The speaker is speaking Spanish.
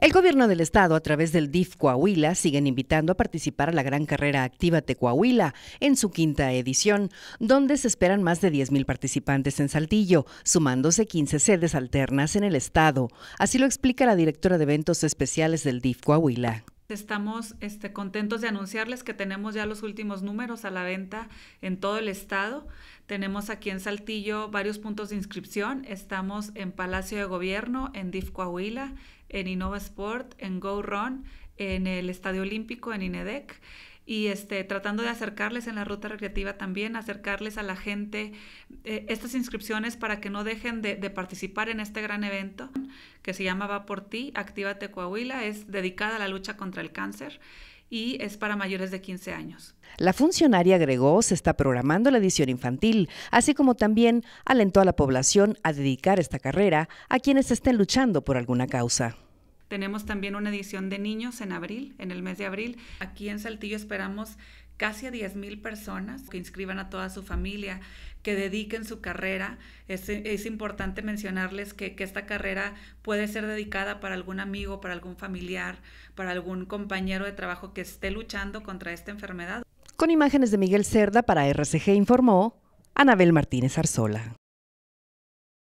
El gobierno del estado, a través del DIF Coahuila, siguen invitando a participar a la gran carrera Actívate Coahuila en su quinta edición, donde se esperan más de 10.000 participantes en Saltillo, sumándose 15 sedes alternas en el estado. Así lo explica la directora de eventos especiales del DIF Coahuila. Estamos este, contentos de anunciarles que tenemos ya los últimos números a la venta en todo el estado. Tenemos aquí en Saltillo varios puntos de inscripción. Estamos en Palacio de Gobierno, en DIF Coahuila, en Innova Sport, en Go Run, en el Estadio Olímpico, en INEDEC y este, tratando de acercarles en la ruta recreativa también, acercarles a la gente eh, estas inscripciones para que no dejen de, participar en este gran evento que se llama Va por ti, Actívate Coahuila, es dedicada a la lucha contra el cáncer y es para mayores de 15 años. La funcionaria agregó, se está programando la edición infantil, así como también alentó a la población a dedicar esta carrera a quienes estén luchando por alguna causa. Tenemos también una edición de niños en abril, en el mes de abril. Aquí en Saltillo esperamos casi a 10.000 personas que inscriban a toda su familia, que dediquen su carrera. Es, importante mencionarles que, que, esta carrera puede ser dedicada para algún amigo, para algún familiar, para algún compañero de trabajo que esté luchando contra esta enfermedad. Con imágenes de Miguel Cerda para RCG informó Anabel Martínez Arzola.